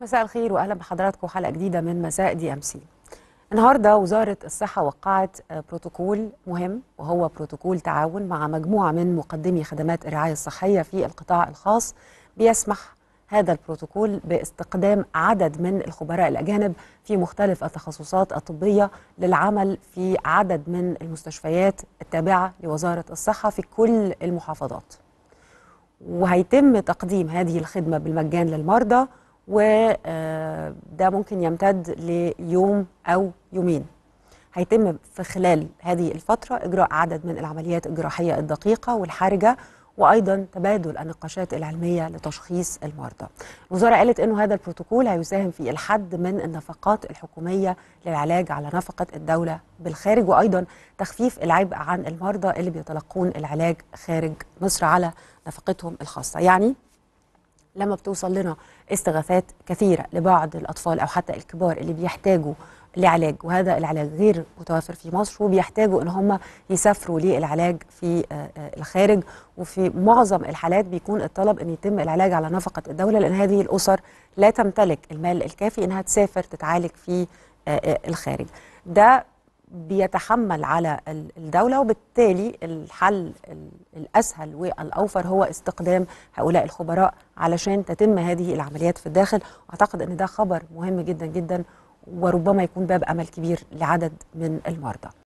مساء الخير واهلا بحضراتكم حلقه جديده من مساء دي ام سي. النهارده وزاره الصحه وقعت آه، بروتوكول مهم وهو بروتوكول تعاون مع مجموعه من مقدمي خدمات الرعايه الصحيه في القطاع الخاص بيسمح هذا البروتوكول باستقدام عدد من الخبراء الاجانب في مختلف التخصصات الطبيه للعمل في عدد من المستشفيات التابعه لوزاره الصحه في كل المحافظات. وهيتم تقديم هذه الخدمه بالمجان للمرضى وده آه، ممكن يمتد ليوم أو يومين هيتم في خلال هذه الفترة إجراء عدد من العمليات الجراحية الدقيقة والحرجة وايضا تبادل النقاشات العلميه لتشخيص المرضى. الوزاره قالت انه هذا البروتوكول هيساهم في الحد من النفقات الحكوميه للعلاج على نفقه الدوله بالخارج وايضا تخفيف العبء عن المرضى اللي بيتلقون العلاج خارج مصر على نفقتهم الخاصه، يعني لما بتوصل لنا استغاثات كثيرة لبعض الأطفال أو حتى الكبار اللي بيحتاجوا لعلاج وهذا العلاج غير متوفر في مصر وبيحتاجوا ان هم يسافروا للعلاج في آه، آه، الخارج وفي معظم الحالات بيكون الطلب ان يتم العلاج على نفقه الدوله لان هذه الاسر لا تمتلك المال الكافي انها تسافر تتعالج في آه، الخارج ده بيتحمل على الدولة وبالتالي الحل الأسهل والأوفر هو استقدام هؤلاء الخبراء علشان تتم هذه العمليات في الداخل أعتقد أن ده خبر مهم جدا جدا وربما يكون باب أمل كبير لعدد من المرضى